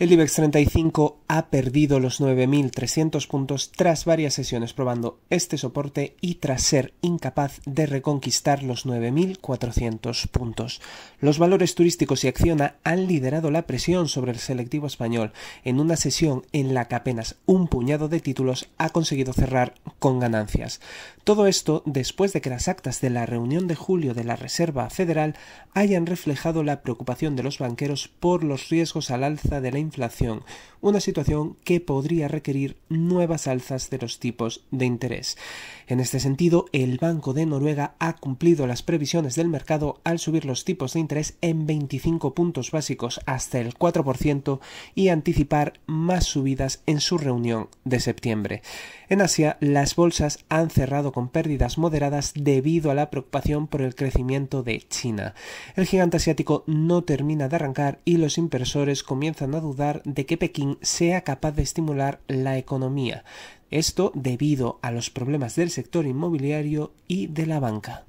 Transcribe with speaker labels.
Speaker 1: El IBEX 35 ha perdido los 9.300 puntos tras varias sesiones probando este soporte y tras ser incapaz de reconquistar los 9.400 puntos. Los valores turísticos y Acciona han liderado la presión sobre el selectivo español en una sesión en la que apenas un puñado de títulos ha conseguido cerrar con ganancias. Todo esto después de que las actas de la reunión de julio de la Reserva Federal hayan reflejado la preocupación de los banqueros por los riesgos al alza de la inflación, una situación que podría requerir nuevas alzas de los tipos de interés. En este sentido, el Banco de Noruega ha cumplido las previsiones del mercado al subir los tipos de interés en 25 puntos básicos hasta el 4% y anticipar más subidas en su reunión de septiembre. En Asia, las las bolsas han cerrado con pérdidas moderadas debido a la preocupación por el crecimiento de China. El gigante asiático no termina de arrancar y los inversores comienzan a dudar de que Pekín sea capaz de estimular la economía. Esto debido a los problemas del sector inmobiliario y de la banca.